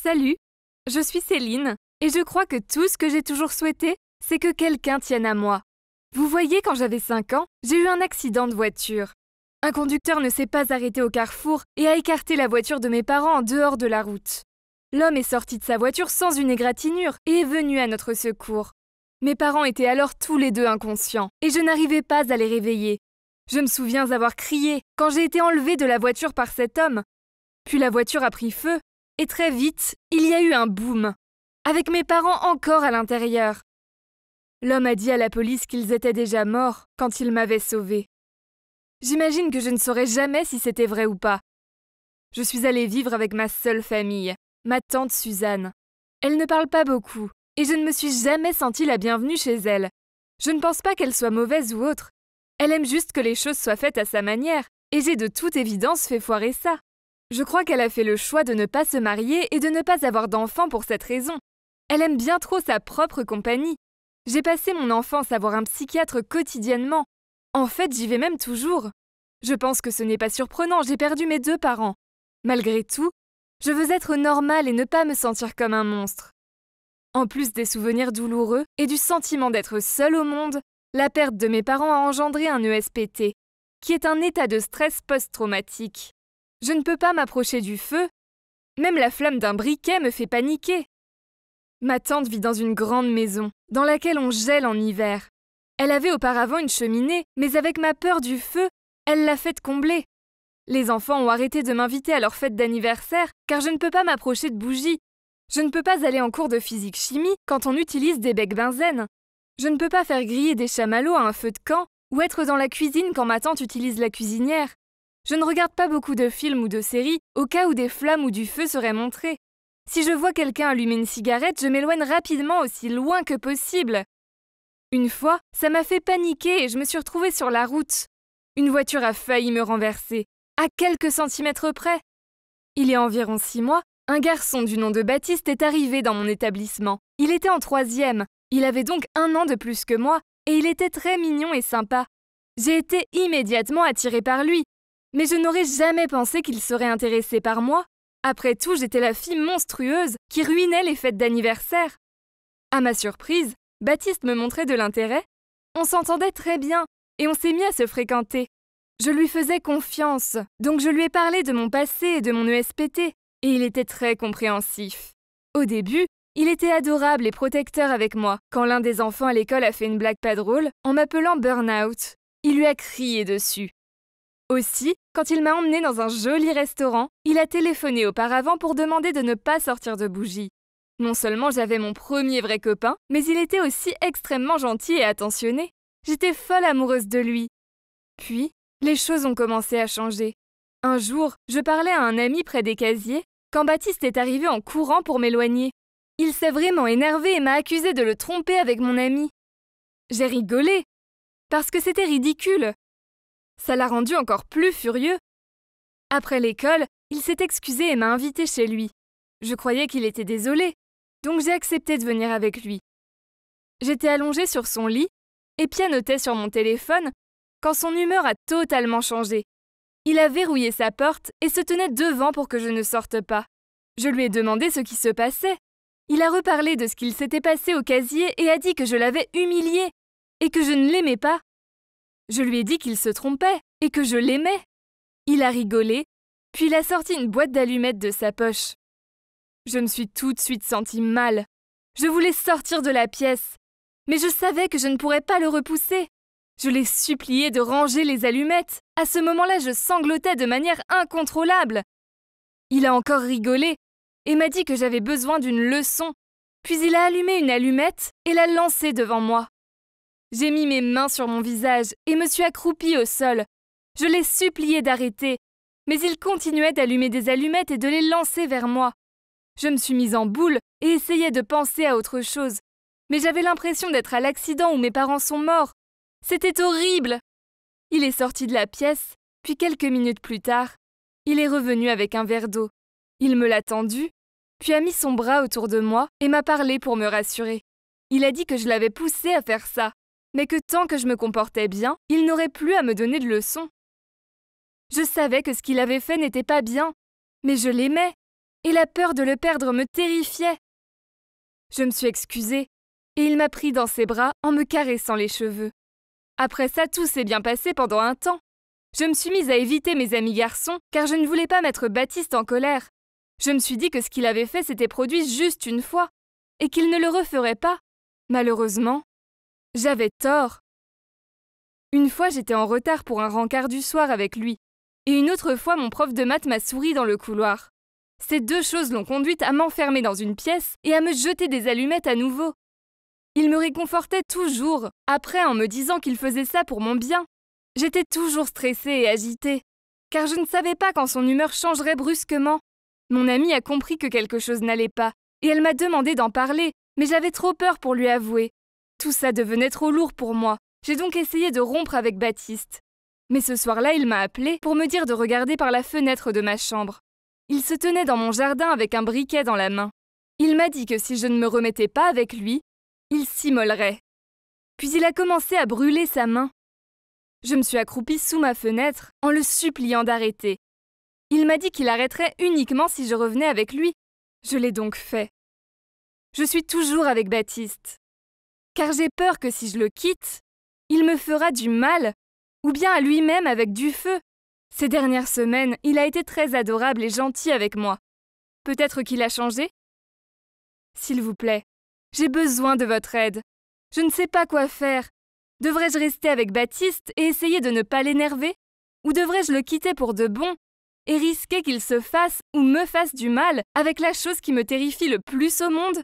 Salut, je suis Céline, et je crois que tout ce que j'ai toujours souhaité, c'est que quelqu'un tienne à moi. Vous voyez, quand j'avais 5 ans, j'ai eu un accident de voiture. Un conducteur ne s'est pas arrêté au carrefour et a écarté la voiture de mes parents en dehors de la route. L'homme est sorti de sa voiture sans une égratignure et est venu à notre secours. Mes parents étaient alors tous les deux inconscients, et je n'arrivais pas à les réveiller. Je me souviens avoir crié quand j'ai été enlevée de la voiture par cet homme. Puis la voiture a pris feu, et très vite, il y a eu un boom, avec mes parents encore à l'intérieur. L'homme a dit à la police qu'ils étaient déjà morts quand il m'avait sauvée. J'imagine que je ne saurais jamais si c'était vrai ou pas. Je suis allée vivre avec ma seule famille, ma tante Suzanne. Elle ne parle pas beaucoup, et je ne me suis jamais sentie la bienvenue chez elle. Je ne pense pas qu'elle soit mauvaise ou autre. Elle aime juste que les choses soient faites à sa manière, et j'ai de toute évidence fait foirer ça. Je crois qu'elle a fait le choix de ne pas se marier et de ne pas avoir d'enfants pour cette raison. Elle aime bien trop sa propre compagnie. J'ai passé mon enfance à voir un psychiatre quotidiennement. En fait, j'y vais même toujours. Je pense que ce n'est pas surprenant, j'ai perdu mes deux parents. Malgré tout, je veux être normale et ne pas me sentir comme un monstre. En plus des souvenirs douloureux et du sentiment d'être seule au monde, la perte de mes parents a engendré un ESPT, qui est un état de stress post-traumatique. Je ne peux pas m'approcher du feu. Même la flamme d'un briquet me fait paniquer. Ma tante vit dans une grande maison, dans laquelle on gèle en hiver. Elle avait auparavant une cheminée, mais avec ma peur du feu, elle l'a faite combler. Les enfants ont arrêté de m'inviter à leur fête d'anniversaire, car je ne peux pas m'approcher de bougies. Je ne peux pas aller en cours de physique-chimie quand on utilise des becs benzène. Je ne peux pas faire griller des chamallows à un feu de camp ou être dans la cuisine quand ma tante utilise la cuisinière. Je ne regarde pas beaucoup de films ou de séries au cas où des flammes ou du feu seraient montrées. Si je vois quelqu'un allumer une cigarette, je m'éloigne rapidement aussi loin que possible. Une fois, ça m'a fait paniquer et je me suis retrouvée sur la route. Une voiture a failli me renverser, à quelques centimètres près. Il y a environ six mois, un garçon du nom de Baptiste est arrivé dans mon établissement. Il était en troisième, il avait donc un an de plus que moi, et il était très mignon et sympa. J'ai été immédiatement attirée par lui, mais je n'aurais jamais pensé qu'il serait intéressé par moi. Après tout, j'étais la fille monstrueuse qui ruinait les fêtes d'anniversaire. À ma surprise, Baptiste me montrait de l'intérêt. On s'entendait très bien et on s'est mis à se fréquenter. Je lui faisais confiance, donc je lui ai parlé de mon passé et de mon ESPT, et il était très compréhensif. Au début, il était adorable et protecteur avec moi. Quand l'un des enfants à l'école a fait une blague pas drôle en m'appelant Burnout, il lui a crié dessus. Aussi, quand il m'a emmenée dans un joli restaurant, il a téléphoné auparavant pour demander de ne pas sortir de bougie. Non seulement j'avais mon premier vrai copain, mais il était aussi extrêmement gentil et attentionné. J'étais folle amoureuse de lui. Puis, les choses ont commencé à changer. Un jour, je parlais à un ami près des casiers quand Baptiste est arrivé en courant pour m'éloigner. Il s'est vraiment énervé et m'a accusé de le tromper avec mon ami. J'ai rigolé, parce que c'était ridicule. Ça l'a rendu encore plus furieux. Après l'école, il s'est excusé et m'a invité chez lui. Je croyais qu'il était désolé, donc j'ai accepté de venir avec lui. J'étais allongée sur son lit et pianotais sur mon téléphone quand son humeur a totalement changé. Il a verrouillé sa porte et se tenait devant pour que je ne sorte pas. Je lui ai demandé ce qui se passait. Il a reparlé de ce qu'il s'était passé au casier et a dit que je l'avais humilié et que je ne l'aimais pas je lui ai dit qu'il se trompait et que je l'aimais. Il a rigolé, puis il a sorti une boîte d'allumettes de sa poche. Je me suis tout de suite sentie mal. Je voulais sortir de la pièce, mais je savais que je ne pourrais pas le repousser. Je l'ai supplié de ranger les allumettes. À ce moment-là, je sanglotais de manière incontrôlable. Il a encore rigolé et m'a dit que j'avais besoin d'une leçon. Puis il a allumé une allumette et l'a lancée devant moi. J'ai mis mes mains sur mon visage et me suis accroupie au sol. Je l'ai supplié d'arrêter, mais il continuait d'allumer des allumettes et de les lancer vers moi. Je me suis mise en boule et essayais de penser à autre chose. Mais j'avais l'impression d'être à l'accident où mes parents sont morts. C'était horrible. Il est sorti de la pièce, puis quelques minutes plus tard, il est revenu avec un verre d'eau. Il me l'a tendu, puis a mis son bras autour de moi et m'a parlé pour me rassurer. Il a dit que je l'avais poussé à faire ça mais que tant que je me comportais bien, il n'aurait plus à me donner de leçons. Je savais que ce qu'il avait fait n'était pas bien, mais je l'aimais, et la peur de le perdre me terrifiait. Je me suis excusée, et il m'a pris dans ses bras en me caressant les cheveux. Après ça, tout s'est bien passé pendant un temps. Je me suis mise à éviter mes amis garçons, car je ne voulais pas mettre Baptiste en colère. Je me suis dit que ce qu'il avait fait s'était produit juste une fois, et qu'il ne le referait pas. Malheureusement, j'avais tort. Une fois, j'étais en retard pour un rencard du soir avec lui, et une autre fois, mon prof de maths m'a souri dans le couloir. Ces deux choses l'ont conduite à m'enfermer dans une pièce et à me jeter des allumettes à nouveau. Il me réconfortait toujours, après en me disant qu'il faisait ça pour mon bien. J'étais toujours stressée et agitée, car je ne savais pas quand son humeur changerait brusquement. Mon amie a compris que quelque chose n'allait pas, et elle m'a demandé d'en parler, mais j'avais trop peur pour lui avouer, tout ça devenait trop lourd pour moi. J'ai donc essayé de rompre avec Baptiste. Mais ce soir-là, il m'a appelé pour me dire de regarder par la fenêtre de ma chambre. Il se tenait dans mon jardin avec un briquet dans la main. Il m'a dit que si je ne me remettais pas avec lui, il s'immolerait. Puis il a commencé à brûler sa main. Je me suis accroupie sous ma fenêtre en le suppliant d'arrêter. Il m'a dit qu'il arrêterait uniquement si je revenais avec lui. Je l'ai donc fait. Je suis toujours avec Baptiste car j'ai peur que si je le quitte, il me fera du mal, ou bien à lui-même avec du feu. Ces dernières semaines, il a été très adorable et gentil avec moi. Peut-être qu'il a changé S'il vous plaît, j'ai besoin de votre aide. Je ne sais pas quoi faire. Devrais-je rester avec Baptiste et essayer de ne pas l'énerver Ou devrais-je le quitter pour de bon et risquer qu'il se fasse ou me fasse du mal avec la chose qui me terrifie le plus au monde,